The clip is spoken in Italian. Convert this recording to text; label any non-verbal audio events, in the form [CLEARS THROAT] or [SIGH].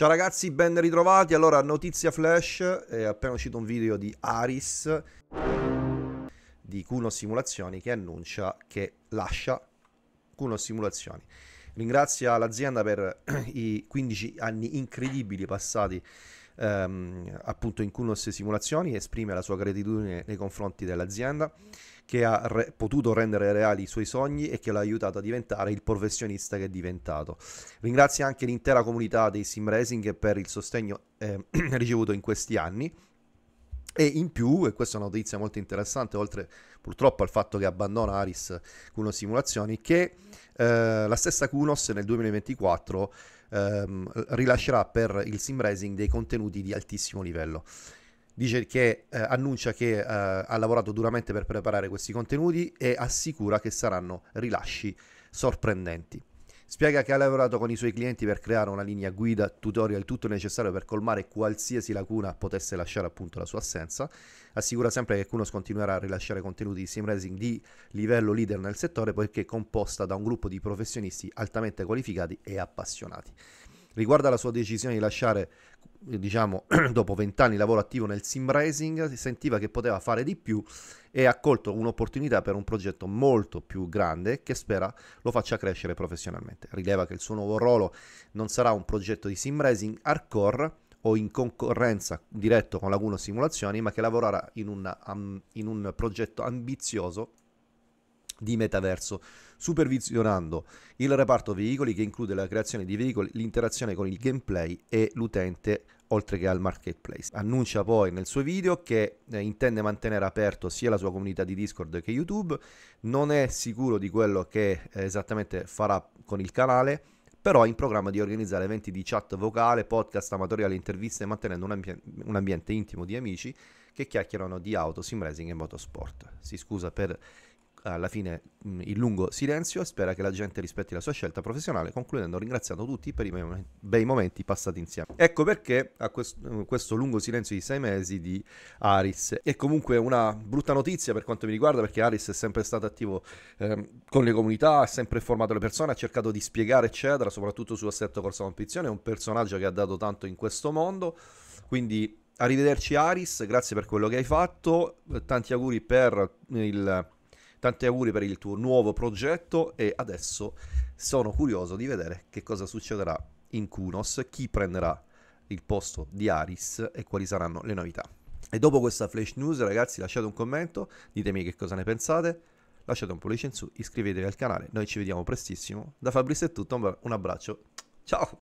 Ciao ragazzi, ben ritrovati. Allora, notizia flash, è appena uscito un video di Aris di Cuno Simulazioni che annuncia che lascia Cuno Simulazioni. Ringrazia l'azienda per [CLEARS THROAT] i 15 anni incredibili passati ehm, appunto in Kunos Simulazioni esprime la sua gratitudine nei confronti dell'azienda che ha re- potuto rendere reali i suoi sogni e che l'ha aiutato a diventare il professionista che è diventato. Ringrazia anche l'intera comunità dei Sim Racing per il sostegno eh, [CLEARS THROAT] ricevuto in questi anni. E in più, e questa è una notizia molto interessante, oltre purtroppo al fatto che abbandona Aris Kunos Simulazioni, che eh, la stessa Kunos nel 2024 ehm, rilascerà per il sim racing dei contenuti di altissimo livello. Dice che eh, annuncia che eh, ha lavorato duramente per preparare questi contenuti e assicura che saranno rilasci sorprendenti. Spiega che ha lavorato con i suoi clienti per creare una linea guida, tutorial, tutto necessario per colmare qualsiasi lacuna potesse lasciare appunto la sua assenza. Assicura sempre che Kunos continuerà a rilasciare contenuti di sim racing di livello leader nel settore poiché è composta da un gruppo di professionisti altamente qualificati e appassionati. Riguardo alla sua decisione di lasciare, eh, diciamo, [CLEARS THROAT] dopo vent'anni lavoro attivo nel sim racing, si sentiva che poteva fare di più e ha colto un'opportunità per un progetto molto più grande che spera lo faccia crescere professionalmente. Rileva che il suo nuovo ruolo non sarà un progetto di sim racing hardcore o in concorrenza diretto con Laguno Simulazioni, ma che lavorerà in, una, um, in un progetto ambizioso di metaverso, supervisionando il reparto veicoli che include la creazione di veicoli, l'interazione con il gameplay e l'utente oltre che al marketplace. Annuncia poi nel suo video che eh, intende mantenere aperto sia la sua comunità di Discord che YouTube, non è sicuro di quello che eh, esattamente farà con il canale, però è in programma di organizzare eventi di chat vocale, podcast amatoriali, interviste, mantenendo un, ambi- un ambiente intimo di amici che chiacchierano di auto, sim racing e motorsport. Si scusa per alla fine mm, il lungo silenzio e spera che la gente rispetti la sua scelta professionale, concludendo ringraziando tutti per i momenti, bei momenti passati insieme. Ecco perché a questo, mm, questo lungo silenzio di sei mesi di Aris è comunque una brutta notizia per quanto mi riguarda perché Aris è sempre stato attivo eh, con le comunità, ha sempre formato le persone, ha cercato di spiegare eccetera, soprattutto su assetto corsa competizione, è un personaggio che ha dato tanto in questo mondo, quindi arrivederci Aris, grazie per quello che hai fatto, tanti auguri per il Tanti auguri per il tuo nuovo progetto e adesso sono curioso di vedere che cosa succederà in Kunos, chi prenderà il posto di Aris e quali saranno le novità. E dopo questa flash news, ragazzi, lasciate un commento, ditemi che cosa ne pensate, lasciate un pollice in su, iscrivetevi al canale, noi ci vediamo prestissimo. Da Fabrizio è tutto, un abbraccio, ciao!